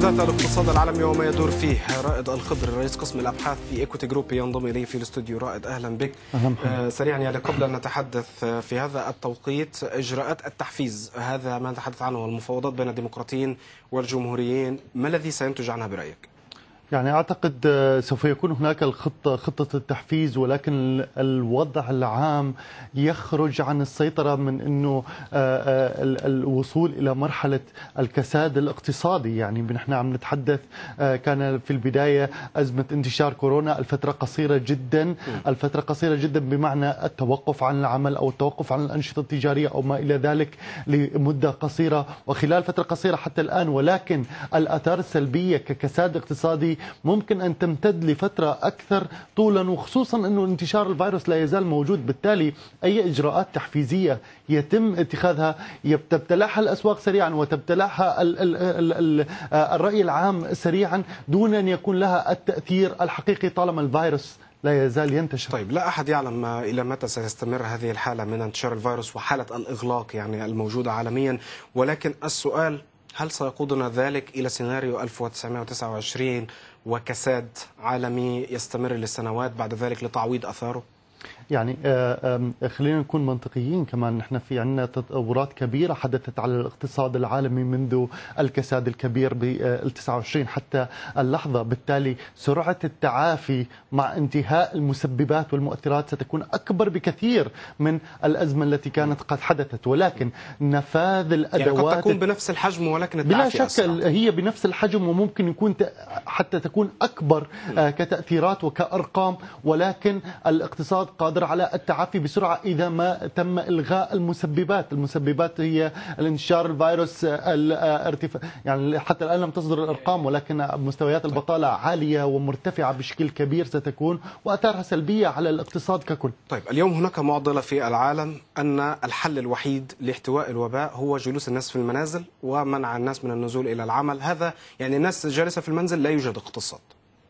محادثة الاقتصاد العالمي وما يدور فيه رائد الخضر رئيس قسم الأبحاث في إيكوتي جروب ينضم إليه في الاستوديو رائد أهلا بك أهلا آه، سريعا يعني قبل أن نتحدث آه، في هذا التوقيت إجراءات التحفيز هذا ما نتحدث عنه المفاوضات بين الديمقراطيين والجمهوريين ما الذي سينتج عنها برأيك؟ يعني اعتقد آه، سوف يكون هناك الخطه خطه التحفيز ولكن الوضع العام يخرج عن السيطره من انه آه، آه، الوصول الى مرحله الكساد الاقتصادي يعني نحن عم نتحدث كان في البدايه ازمه انتشار كورونا الفتره قصيره جدا الفتره قصيره جدا بمعنى التوقف عن العمل او التوقف عن الانشطه التجاريه او ما الى ذلك لمده قصيره وخلال فتره قصيره حتى الان ولكن الاثار السلبيه ككساد اقتصادي ممكن أن تمتد لفترة أكثر طولا وخصوصا أنه انتشار الفيروس لا يزال موجود بالتالي أي إجراءات تحفيزية يتم اتخاذها تبتلعها الأسواق سريعا وتبتلعها الرأي العام سريعا دون أن يكون لها التأثير الحقيقي طالما الفيروس لا يزال ينتشر طيب لا أحد يعلم إلى متى سيستمر هذه الحالة من انتشار الفيروس وحالة الإغلاق يعني الموجودة عالميا ولكن السؤال هل سيقودنا ذلك إلى سيناريو 1929 وكساد عالمي يستمر لسنوات بعد ذلك لتعويض أثاره يعني آه، خلينا نكون منطقيين كمان نحن في عندنا تطورات كبيره حدثت على الاقتصاد العالمي منذ الكساد الكبير ب 29 آه، حتى اللحظه بالتالي سرعه التعافي مع انتهاء المسببات والمؤثرات ستكون اكبر بكثير من الازمه التي كانت قد حدثت ولكن نفاذ الادوات يعني قد تكون بنفس الحجم ولكن بلا شك هي بنفس الحجم وممكن يكون حتى تكون اكبر آه، كتاثيرات وكارقام ولكن الاقتصاد قادر قادر على التعافي بسرعة إذا ما تم إلغاء المسببات المسببات هي الانتشار الفيروس الارتفاع يعني حتى الآن لم تصدر الأرقام ولكن مستويات البطالة عالية ومرتفعة بشكل كبير ستكون وأثارها سلبية على الاقتصاد ككل طيب اليوم هناك معضلة في العالم أن الحل الوحيد لاحتواء الوباء هو جلوس الناس في المنازل ومنع الناس من النزول إلى العمل هذا يعني الناس جالسة في المنزل لا يوجد اقتصاد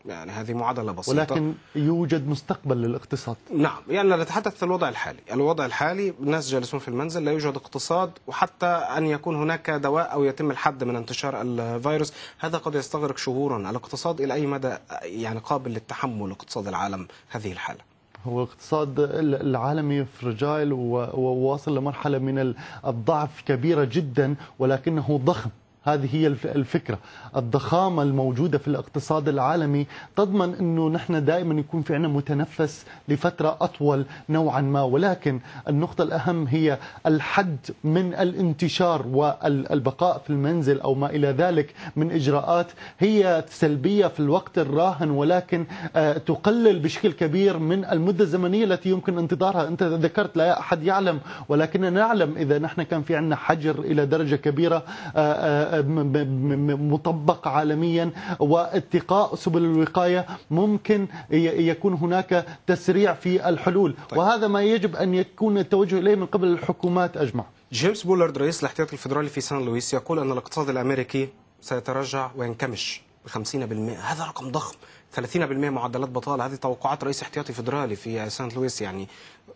يعني هذه معادلة بسيطة ولكن يوجد مستقبل للاقتصاد نعم يعني نتحدث الوضع الحالي الوضع الحالي الناس جالسون في المنزل لا يوجد اقتصاد وحتى أن يكون هناك دواء أو يتم الحد من انتشار الفيروس هذا قد يستغرق شهورا الاقتصاد إلى أي مدى يعني قابل للتحمل اقتصاد العالم هذه الحالة هو الاقتصاد العالمي فرجايل وواصل لمرحلة من الضعف كبيرة جدا ولكنه ضخم هذه هي الفكرة الضخامة الموجودة في الاقتصاد العالمي تضمن أنه نحن دائما يكون في عنا متنفس لفترة أطول نوعا ما ولكن النقطة الأهم هي الحد من الانتشار والبقاء في المنزل أو ما إلى ذلك من إجراءات هي سلبية في الوقت الراهن ولكن آه، تقلل بشكل كبير من المدة الزمنية التي يمكن انتظارها أنت ذكرت لا أحد يعلم ولكننا نعلم إذا نحن كان في عنا حجر إلى درجة كبيرة آه، آه، مطبق عالميا واتقاء سبل الوقاية ممكن يكون هناك تسريع في الحلول طيب. وهذا ما يجب أن يكون التوجه إليه من قبل الحكومات أجمع جيمس بولارد رئيس الاحتياطي الفيدرالي في سان لويس يقول أن الاقتصاد الأمريكي سيتراجع وينكمش ب 50% هذا رقم ضخم 30% معدلات بطاله هذه توقعات رئيس احتياطي فيدرالي في سانت لويس يعني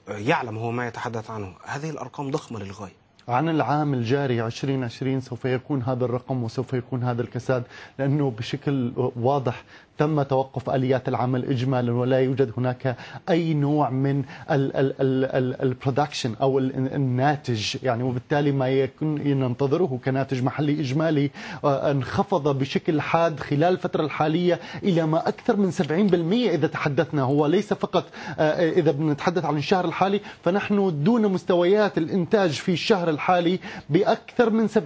يعلم هو ما يتحدث عنه هذه الارقام ضخمه للغايه عن العام الجاري 2020 سوف يكون هذا الرقم وسوف يكون هذا الكساد لأنه بشكل واضح تم توقف آليات العمل إجمالا ولا يوجد هناك أي نوع من البرودكشن أو الناتج يعني وبالتالي ما يكون ننتظره كناتج محلي إجمالي آه، انخفض بشكل حاد خلال الفترة الحالية إلى ما أكثر من 70% إذا تحدثنا هو ليس فقط آه، إذا بنتحدث عن الشهر الحالي فنحن دون مستويات الإنتاج في الشهر الحالي بأكثر من 70%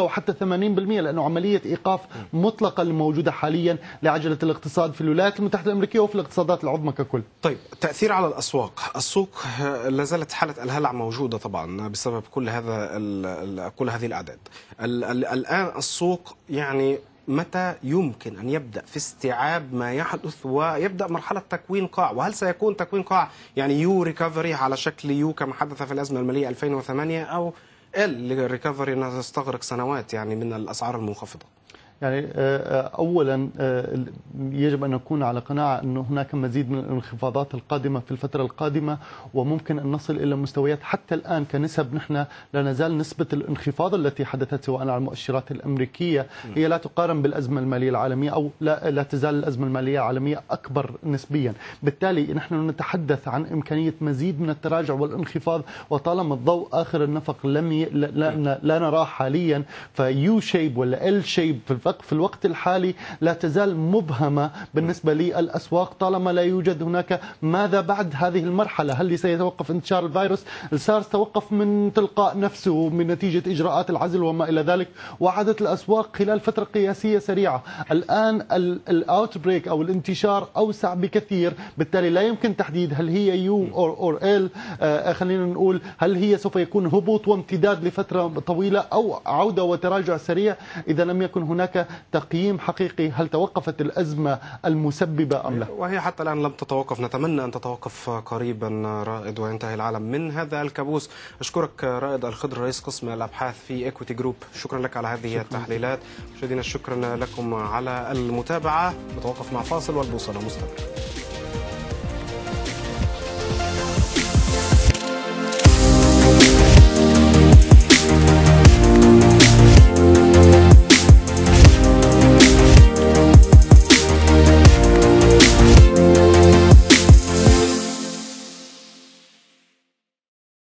وحتى 80% لأنه عملية إيقاف مطلقة الموجودة حاليا لعجلة الاقتصاد في الولايات المتحدة الأمريكية وفي الاقتصادات العظمى ككل طيب تأثير على الأسواق السوق آه، لا زالت حالة الهلع موجودة طبعا بسبب كل هذا كل هذه الأعداد الآن السوق يعني متى يمكن أن يبدأ في استيعاب ما يحدث ويبدأ مرحلة تكوين قاع وهل سيكون تكوين قاع يعني يو ريكفري على شكل يو كما حدث في الأزمة المالية 2008 أو ال ريكفري نستغرق سنوات يعني من الأسعار المنخفضة يعني آه، آه، اولا آه، يجب ان نكون على قناعه انه هناك مزيد من الانخفاضات القادمه في الفتره القادمه وممكن ان نصل الى مستويات حتى الان كنسب نحن لا نزال نسبه الانخفاض التي حدثت سواء على المؤشرات الامريكيه هي لا تقارن بالازمه الماليه العالميه او لا, لا تزال الازمه الماليه العالميه اكبر نسبيا، بالتالي نحن نتحدث عن امكانيه مزيد من التراجع والانخفاض وطالما الضوء اخر النفق لم ي... لا, لا, نراه حاليا فيو شيب ولا ال شيب في الفقه في الوقت الحالي لا تزال مبهمة بالنسبة للأسواق طالما لا يوجد هناك ماذا بعد هذه المرحلة هل سيتوقف انتشار الفيروس السارس توقف من تلقاء نفسه من نتيجة إجراءات العزل وما إلى ذلك وعادت الأسواق خلال فترة قياسية سريعة الآن الاوت بريك أو الانتشار أوسع بكثير بالتالي لا يمكن تحديد هل هي يو أو أور إل خلينا نقول هل هي سوف يكون هبوط وامتداد لفترة طويلة أو عودة وتراجع سريع إذا لم يكن هناك هناك تقييم حقيقي هل توقفت الأزمة المسببة أم لا وهي حتى الآن لم تتوقف نتمنى أن تتوقف قريبا رائد وينتهي العالم من هذا الكابوس أشكرك رائد الخضر رئيس قسم الأبحاث في إكويتي جروب شكرا لك على هذه شكرا. التحليلات مشاهدينا شكرا لكم على المتابعة نتوقف مع فاصل والبوصلة مستمرة